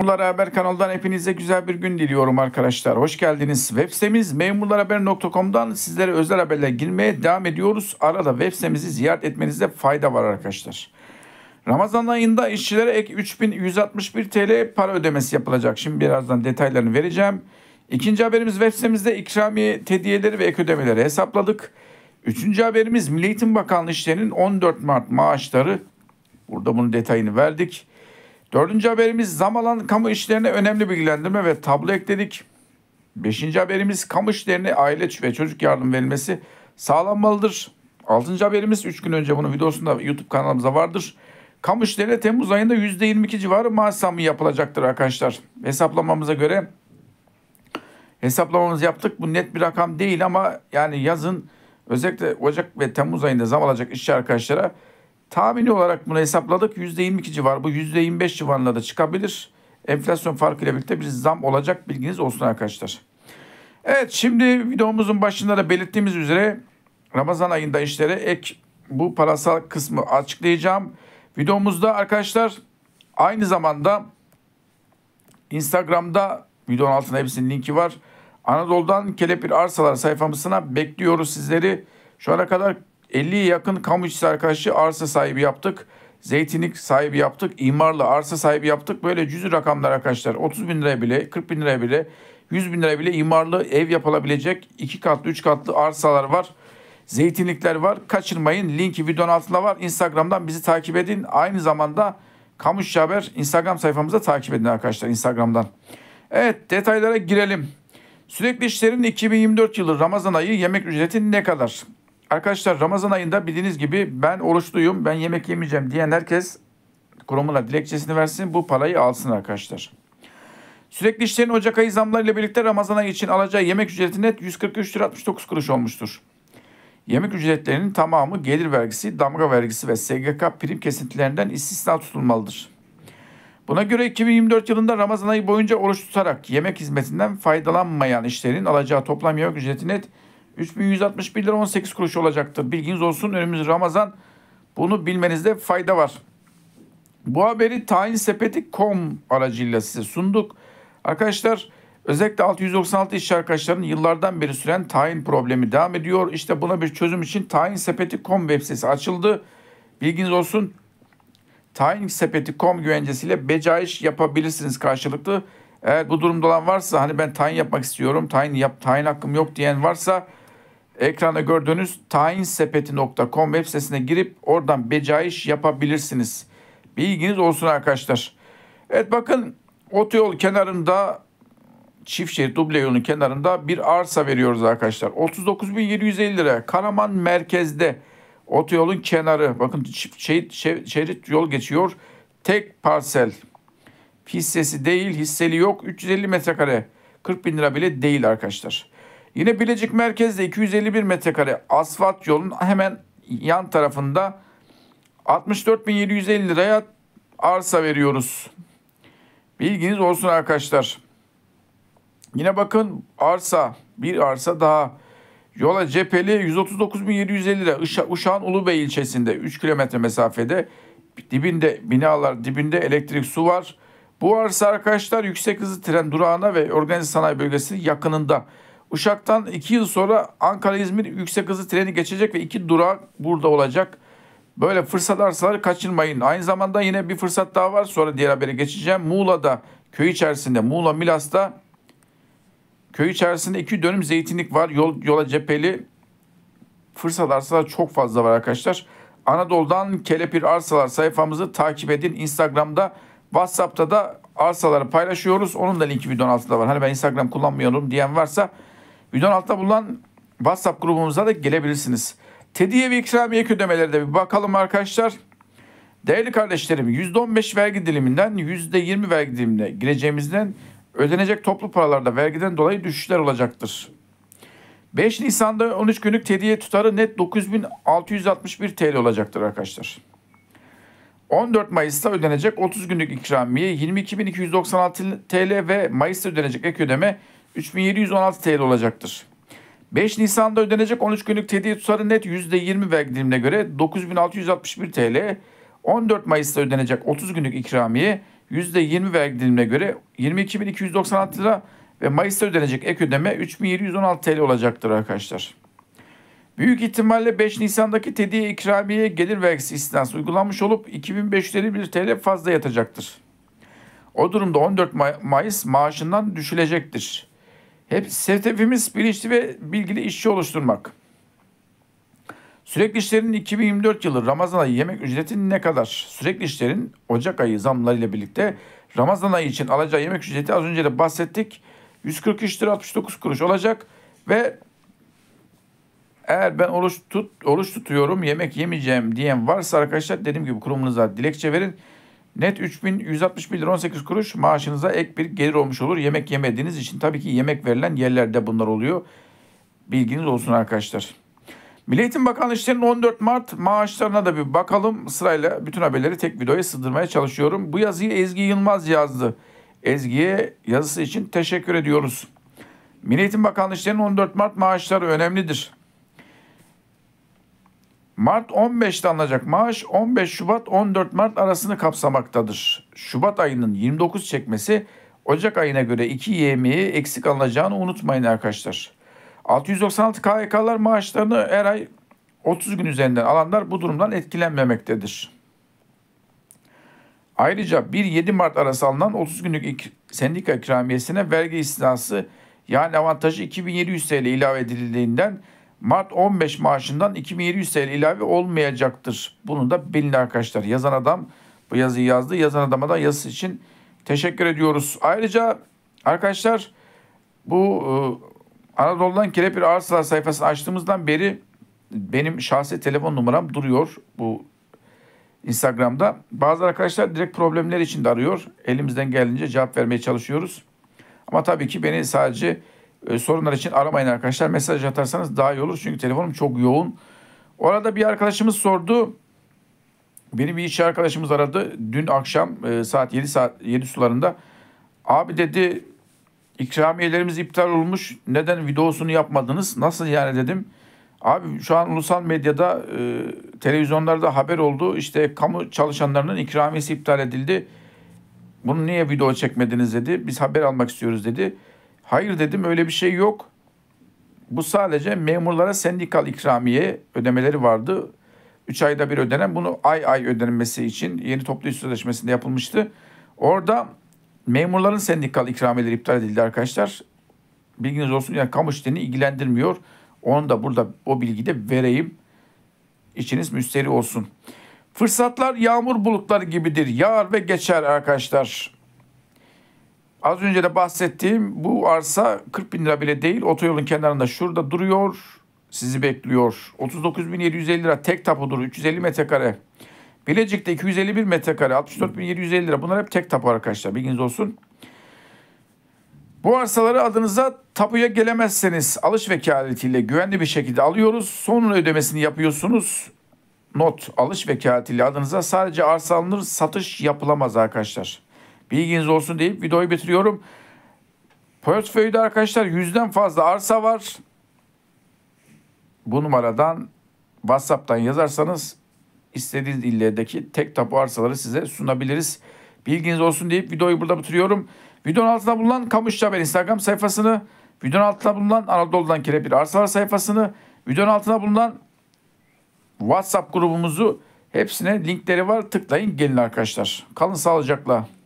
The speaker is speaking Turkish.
Memurlar Haber kanalından hepinize güzel bir gün diliyorum arkadaşlar. Hoş geldiniz. Web sitemiz memurlarhaber.com'dan sizlere özel haberler girmeye devam ediyoruz. Arada web sitemizi ziyaret etmenizde fayda var arkadaşlar. Ramazan ayında işçilere ek 3161 TL para ödemesi yapılacak. Şimdi birazdan detaylarını vereceğim. İkinci haberimiz web sitemizde ikramiye tediyeleri ve ek ödemeleri hesapladık. Üçüncü haberimiz Milli Eğitim Bakanlığı işlerinin 14 Mart maaşları. Burada bunun detayını verdik. Dördüncü haberimiz zam alan kamu işlerine önemli bilgilendirme ve tablo ekledik. Beşinci haberimiz kamu işlerine aile ve çocuk yardım verilmesi sağlanmalıdır. Altıncı haberimiz 3 gün önce bunun videosunda YouTube kanalımıza vardır. Kamu işlerine Temmuz ayında %22 civarı maaş zammı yapılacaktır arkadaşlar. Hesaplamamıza göre hesaplamamızı yaptık. Bu net bir rakam değil ama yani yazın özellikle Ocak ve Temmuz ayında zam alacak işçi arkadaşlara Tahmini olarak bunu hesapladık. %22 civar bu %25 civarında da çıkabilir. Enflasyon farkıyla birlikte bir zam olacak bilginiz olsun arkadaşlar. Evet şimdi videomuzun başında da belirttiğimiz üzere Ramazan ayında işlere ek bu parasal kısmı açıklayacağım. Videomuzda arkadaşlar aynı zamanda Instagram'da videonun altına hepsinin linki var. Anadolu'dan Kelepir Arsalar sayfamızına bekliyoruz sizleri. Şu ana kadar 50'ye yakın kamu işçisi arkadaşı arsa sahibi yaptık. Zeytinlik sahibi yaptık. imarlı arsa sahibi yaptık. Böyle cüzü rakamlar arkadaşlar. 30 bin liraya bile, 40 bin liraya bile, 100 bin liraya bile imarlı ev yapılabilecek 2 katlı, 3 katlı arsalar var. Zeytinlikler var. Kaçırmayın. Linki videonun altında var. Instagram'dan bizi takip edin. Aynı zamanda Kamu İşçi Haber Instagram sayfamızda takip edin arkadaşlar Instagram'dan. Evet detaylara girelim. Sürekli işlerin 2024 yılı Ramazan ayı yemek ücreti ne kadar? Arkadaşlar Ramazan ayında bildiğiniz gibi ben oruçluyum, ben yemek yemeyeceğim diyen herkes kurumuna dilekçesini versin, bu parayı alsın arkadaşlar. Sürekli işlerin Ocak ayı zamlarıyla birlikte Ramazan ayı için alacağı yemek ücreti net 143 lira 69 kuruş olmuştur. Yemek ücretlerinin tamamı gelir vergisi, damga vergisi ve SGK prim kesintilerinden istisna tutulmalıdır. Buna göre 2024 yılında Ramazan ayı boyunca oruç tutarak yemek hizmetinden faydalanmayan işlerin alacağı toplam yemek ücreti net 3161 lira 18 kuruş olacaktır. Bilginiz olsun önümüz Ramazan. Bunu bilmenizde fayda var. Bu haberi tayinsepeti.com aracıyla size sunduk. Arkadaşlar özellikle 696 işçi arkadaşlarının yıllardan beri süren tayin problemi devam ediyor. İşte buna bir çözüm için tayinsepeti.com web sitesi açıldı. Bilginiz olsun tayinsepeti.com güvencesiyle becaiş yapabilirsiniz karşılıklı. Eğer bu durumda olan varsa hani ben tayin yapmak istiyorum, tayin yap, tayin hakkım yok diyen varsa Ekranda gördüğünüz tayinsepeti.com web sitesine girip oradan becaiş yapabilirsiniz. Bilginiz olsun arkadaşlar. Evet bakın otoyol kenarında çift şerit duble yolun kenarında bir arsa veriyoruz arkadaşlar. 39.750 lira. Karaman merkezde otoyolun kenarı. Bakın çift şerit, şerit yol geçiyor. Tek parsel. Hissesi değil, hisseli yok. 350 metrekare. 40 bin lira bile değil arkadaşlar. Yine Bilecik merkezde 251 metrekare asfalt yolun hemen yan tarafında 64.750 liraya arsa veriyoruz. Bilginiz olsun arkadaşlar. Yine bakın arsa bir arsa daha yola cepheli 139.750 lira Uşa Uşak'ın Ulubey ilçesinde 3 kilometre mesafede dibinde binalar dibinde elektrik su var. Bu arsa arkadaşlar yüksek hızlı tren durağına ve organize sanayi bölgesi yakınında. Uşak'tan 2 yıl sonra Ankara-İzmir yüksek hızlı treni geçecek ve iki durak burada olacak. Böyle fırsat arsaları kaçırmayın. Aynı zamanda yine bir fırsat daha var sonra diğer habere geçeceğim. Muğla'da köy içerisinde Muğla Milas'ta köy içerisinde iki dönüm zeytinlik var. Yol, yola cepheli fırsat arsalar çok fazla var arkadaşlar. Anadolu'dan kelepir arsalar sayfamızı takip edin. Instagram'da WhatsApp'ta da arsaları paylaşıyoruz. Onun da linki videonun altında var. Hani ben Instagram kullanmıyorum diyen varsa Videonun altında bulunan WhatsApp grubumuza da gelebilirsiniz. Tediye ve ikramiye ödemeleri de bir bakalım arkadaşlar. Değerli kardeşlerim %15 vergi diliminden %20 vergi dilimine gireceğimizden ödenecek toplu paralarda vergiden dolayı düşüşler olacaktır. 5 Nisan'da 13 günlük tediye tutarı net 9661 TL olacaktır arkadaşlar. 14 Mayıs'ta ödenecek 30 günlük ikramiye 22.296 TL ve Mayıs'ta ödenecek ek ödeme 3716 TL olacaktır. 5 Nisan'da ödenecek 13 günlük tediye tutarı net %20 vergi dilimine göre 9661 TL, 14 Mayıs'ta ödenecek 30 günlük ikramiye %20 vergi dilimine göre 22.296 lira ve Mayıs'ta ödenecek ek ödeme 3716 TL olacaktır arkadaşlar. Büyük ihtimalle 5 Nisan'daki tediye ikramiye gelir vergisi istinası uygulanmış olup 2551 TL fazla yatacaktır. O durumda 14 May- Mayıs maaşından düşülecektir. Hep hedefimiz bilinçli ve bilgili işçi oluşturmak. Sürekli işlerin 2024 yılı Ramazan ayı yemek ücreti ne kadar? Sürekli işlerin Ocak ayı zamlarıyla birlikte Ramazan ayı için alacağı yemek ücreti az önce de bahsettik. 143 lira 69 kuruş olacak ve eğer ben oruç, tut, oruç tutuyorum yemek yemeyeceğim diyen varsa arkadaşlar dediğim gibi kurumunuza dilekçe verin. Net 3161 lira 18 kuruş maaşınıza ek bir gelir olmuş olur. Yemek yemediğiniz için tabii ki yemek verilen yerlerde bunlar oluyor. Bilginiz olsun arkadaşlar. Milli Eğitim Bakanlığı işlerinin 14 Mart maaşlarına da bir bakalım. Sırayla bütün haberleri tek videoya sığdırmaya çalışıyorum. Bu yazıyı Ezgi Yılmaz yazdı. Ezgi'ye yazısı için teşekkür ediyoruz. Milli Eğitim Bakanlığı işlerinin 14 Mart maaşları önemlidir. Mart 15'te alınacak maaş 15 Şubat 14 Mart arasını kapsamaktadır. Şubat ayının 29 çekmesi Ocak ayına göre 2 yemeği eksik alınacağını unutmayın arkadaşlar. 696 KYK'lar maaşlarını her ay 30 gün üzerinden alanlar bu durumdan etkilenmemektedir. Ayrıca 1-7 Mart arası alınan 30 günlük ik sendika ikramiyesine vergi istinası yani avantajı 2700 TL ilave edildiğinden Mart 15 maaşından 2700 TL ilave olmayacaktır. Bunu da bilin arkadaşlar. Yazan adam bu yazıyı yazdı. Yazan adama da yazısı için teşekkür ediyoruz. Ayrıca arkadaşlar bu e, Anadolu'dan Kelepir Arsalar sayfasını açtığımızdan beri benim şahsi telefon numaram duruyor bu Instagram'da. Bazı arkadaşlar direkt problemler için de arıyor. Elimizden geldiğince cevap vermeye çalışıyoruz. Ama tabii ki beni sadece e, sorunlar için aramayın arkadaşlar. Mesaj atarsanız daha iyi olur. Çünkü telefonum çok yoğun. Orada bir arkadaşımız sordu. Beni bir işçi arkadaşımız aradı. Dün akşam e, saat 7 saat 7 sularında. Abi dedi ikramiyelerimiz iptal olmuş. Neden videosunu yapmadınız? Nasıl yani dedim. Abi şu an ulusal medyada e, televizyonlarda haber oldu. İşte kamu çalışanlarının ikramiyesi iptal edildi. Bunu niye video çekmediniz dedi. Biz haber almak istiyoruz dedi. Hayır dedim öyle bir şey yok. Bu sadece memurlara sendikal ikramiye ödemeleri vardı. 3 ayda bir ödenen bunu ay ay ödenmesi için yeni toplu iş sözleşmesinde yapılmıştı. Orada memurların sendikal ikramiyeleri iptal edildi arkadaşlar. Bilginiz olsun yani kamu işlerini ilgilendirmiyor. Onu da burada o bilgi de vereyim. İçiniz müsteri olsun. Fırsatlar yağmur bulutları gibidir. Yağar ve geçer arkadaşlar. Az önce de bahsettiğim bu arsa 40 bin lira bile değil. Otoyolun kenarında şurada duruyor. Sizi bekliyor. 39.750 lira tek tapu duru 350 metrekare. Bilecik'te 251 metrekare 64.750 lira. Bunlar hep tek tapu arkadaşlar bilginiz olsun. Bu arsaları adınıza tapuya gelemezseniz alış vekaletiyle güvenli bir şekilde alıyoruz. Sonra ödemesini yapıyorsunuz. Not alış vekaletiyle adınıza sadece arsa alınır satış yapılamaz arkadaşlar. Bilginiz olsun deyip videoyu bitiriyorum. Portföyde arkadaşlar yüzden fazla arsa var. Bu numaradan WhatsApp'tan yazarsanız istediğiniz illerdeki tek tapu arsaları size sunabiliriz. Bilginiz olsun deyip videoyu burada bitiriyorum. Videonun altında bulunan Kamış Haber Instagram sayfasını, videonun altında bulunan Anadolu'dan Kirebir Arsalar sayfasını, videonun altında bulunan WhatsApp grubumuzu hepsine linkleri var. Tıklayın gelin arkadaşlar. Kalın sağlıcakla.